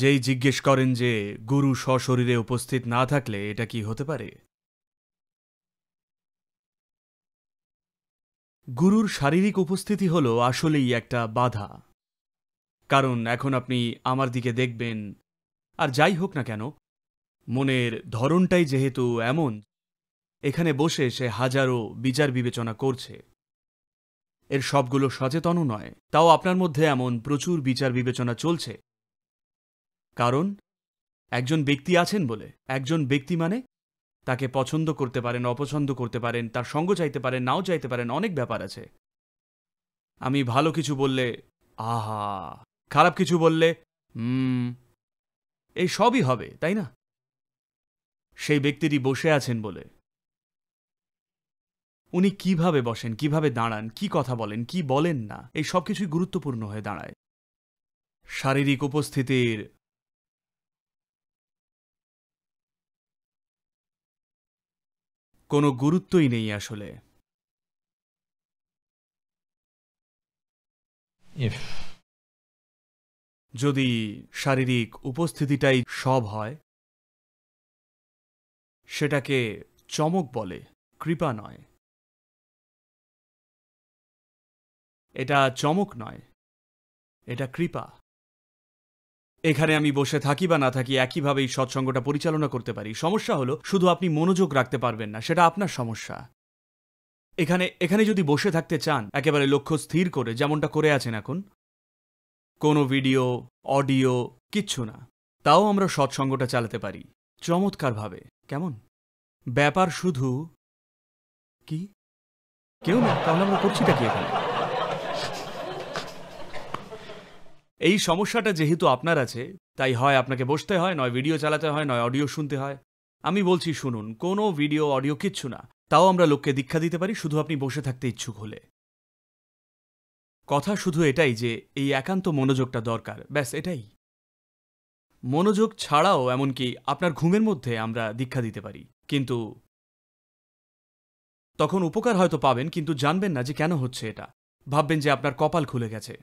যেই জিজ্ঞেস করেন যে গুরু সশরীরে উপস্থিত না থাকলে এটা কি হতে পারে গুরুর শারীরিক উপস্থিতি হল আসলেই একটা বাধা কারণ এখন আপনি আমার দিকে দেখবেন আর যাই হোক না কেন মনের ধরনটাই যেহেতু এমন এখানে বসে সে হাজারো বিচার বিবেচনা করছে এর সবগুলো সচেতনও নয় তাও আপনার মধ্যে এমন প্রচুর বিচার বিবেচনা চলছে কারণ একজন ব্যক্তি আছেন বলে একজন ব্যক্তি মানে তাকে পছন্দ করতে পারেন অপছন্দ করতে পারেন তার সঙ্গ চাইতে পারেন নাও চাইতে পারেন অনেক ব্যাপার আছে আমি ভালো কিছু বললে আহা খারাপ কিছু বললে হুম এই সবই হবে তাই না সেই ব্যক্তিটি বসে আছেন বলে উনি কিভাবে বসেন কিভাবে দাঁড়ান কি কথা বলেন কি বলেন না এই সব কিছুই গুরুত্বপূর্ণ হয়ে দাঁড়ায় শারীরিক উপস্থিতির কোনো গুরুত্বই নেই আসলে যদি শারীরিক উপস্থিতিটাই সব হয় সেটাকে চমক বলে কৃপা নয় এটা চমক নয় এটা কৃপা এখানে আমি বসে থাকি বা না থাকি একইভাবেই সৎসঙ্গটা পরিচালনা করতে পারি সমস্যা হলো শুধু আপনি মনোযোগ রাখতে পারবেন না সেটা আপনার সমস্যা এখানে এখানে যদি বসে থাকতে চান একেবারে লক্ষ্য স্থির করে যেমনটা করে আছেন এখন কোনো ভিডিও অডিও কিচ্ছু না তাও আমরা সৎসঙ্গটা চালাতে পারি চমৎকারভাবে কেমন ব্যাপার শুধু কি কেউ না তাহলে আমরা করছিটা কি এখানে এই সমস্যাটা যেহেতু আপনার আছে তাই হয় আপনাকে বসতে হয় নয় ভিডিও চালাতে হয় নয় অডিও শুনতে হয় আমি বলছি শুনুন কোনো ভিডিও অডিও কিচ্ছু না তাও আমরা লোককে দীক্ষা দিতে পারি শুধু আপনি বসে থাকতে ইচ্ছুক হলে কথা শুধু এটাই যে এই একান্ত মনোযোগটা দরকার ব্যাস এটাই মনোযোগ ছাড়াও এমনকি আপনার ঘুমের মধ্যে আমরা দীক্ষা দিতে পারি কিন্তু তখন উপকার হয়তো পাবেন কিন্তু জানবেন না যে কেন হচ্ছে এটা ভাববেন যে আপনার কপাল খুলে গেছে